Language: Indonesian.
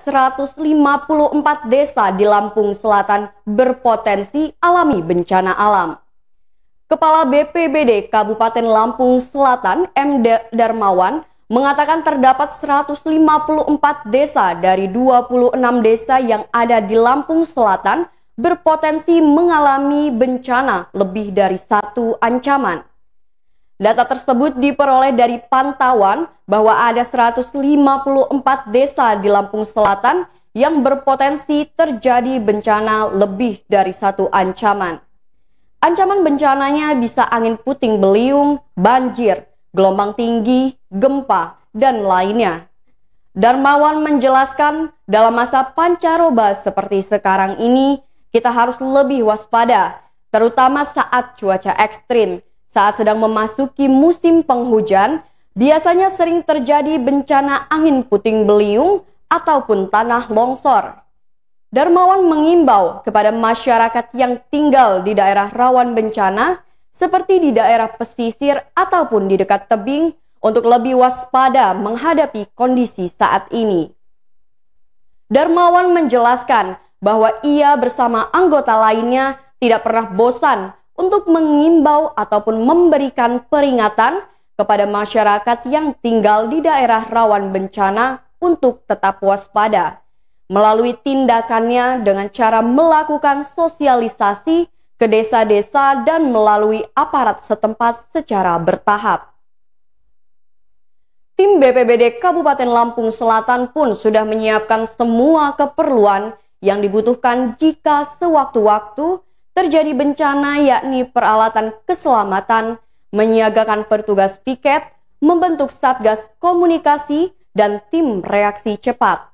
154 desa di Lampung Selatan berpotensi alami bencana alam. Kepala BPBD Kabupaten Lampung Selatan M. Darmawan mengatakan terdapat 154 desa dari 26 desa yang ada di Lampung Selatan berpotensi mengalami bencana lebih dari satu ancaman. Data tersebut diperoleh dari pantauan bahwa ada 154 desa di Lampung Selatan yang berpotensi terjadi bencana lebih dari satu ancaman. Ancaman bencananya bisa angin puting beliung, banjir, gelombang tinggi, gempa, dan lainnya. Darmawan menjelaskan dalam masa pancaroba seperti sekarang ini, kita harus lebih waspada, terutama saat cuaca ekstrim, saat sedang memasuki musim penghujan, biasanya sering terjadi bencana angin puting beliung ataupun tanah longsor. Darmawan mengimbau kepada masyarakat yang tinggal di daerah rawan bencana, seperti di daerah pesisir ataupun di dekat tebing, untuk lebih waspada menghadapi kondisi saat ini. Darmawan menjelaskan bahwa ia bersama anggota lainnya tidak pernah bosan untuk mengimbau ataupun memberikan peringatan kepada masyarakat yang tinggal di daerah rawan bencana untuk tetap waspada. Melalui tindakannya dengan cara melakukan sosialisasi ke desa-desa dan melalui aparat setempat secara bertahap. Tim BPBD Kabupaten Lampung Selatan pun sudah menyiapkan semua keperluan yang dibutuhkan jika sewaktu-waktu terjadi bencana yakni peralatan keselamatan, menyiagakan petugas piket, membentuk satgas komunikasi, dan tim reaksi cepat.